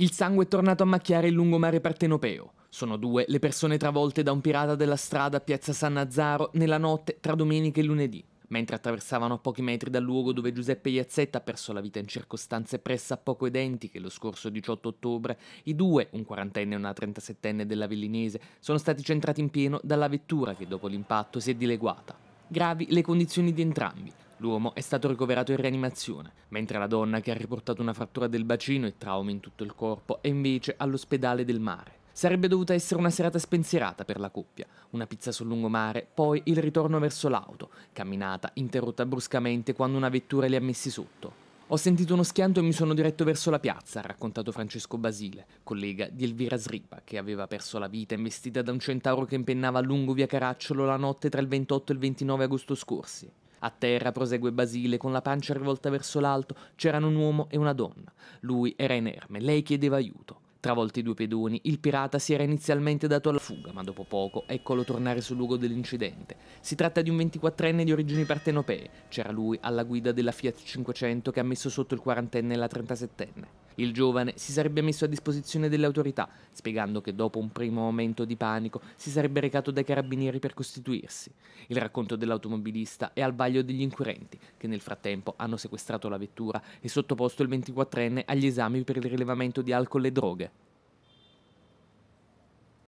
Il sangue è tornato a macchiare il lungomare partenopeo. Sono due le persone travolte da un pirata della strada a Piazza San Nazaro nella notte tra domenica e lunedì. Mentre attraversavano a pochi metri dal luogo dove Giuseppe Iazzetta ha perso la vita in circostanze pressa poco identiche lo scorso 18 ottobre, i due, un quarantenne e una trentasettenne della Vellinese, sono stati centrati in pieno dalla vettura che dopo l'impatto si è dileguata. Gravi le condizioni di entrambi. L'uomo è stato ricoverato in rianimazione, mentre la donna che ha riportato una frattura del bacino e traumi in tutto il corpo è invece all'ospedale del mare. Sarebbe dovuta essere una serata spensierata per la coppia, una pizza sul lungomare, poi il ritorno verso l'auto, camminata interrotta bruscamente quando una vettura li ha messi sotto. Ho sentito uno schianto e mi sono diretto verso la piazza, ha raccontato Francesco Basile, collega di Elvira Sriba, che aveva perso la vita investita da un centauro che impennava lungo via Caracciolo la notte tra il 28 e il 29 agosto scorsi. A terra, prosegue Basile, con la pancia rivolta verso l'alto, c'erano un uomo e una donna. Lui era inerme, lei chiedeva aiuto. Travolti i due pedoni, il pirata si era inizialmente dato alla fuga, ma dopo poco eccolo tornare sul luogo dell'incidente. Si tratta di un 24enne di origini partenopee, c'era lui alla guida della Fiat 500 che ha messo sotto il quarantenne e la 37enne. Il giovane si sarebbe messo a disposizione delle autorità, spiegando che dopo un primo momento di panico si sarebbe recato dai carabinieri per costituirsi. Il racconto dell'automobilista è al vaglio degli inquirenti, che nel frattempo hanno sequestrato la vettura e sottoposto il 24enne agli esami per il rilevamento di alcol e droghe.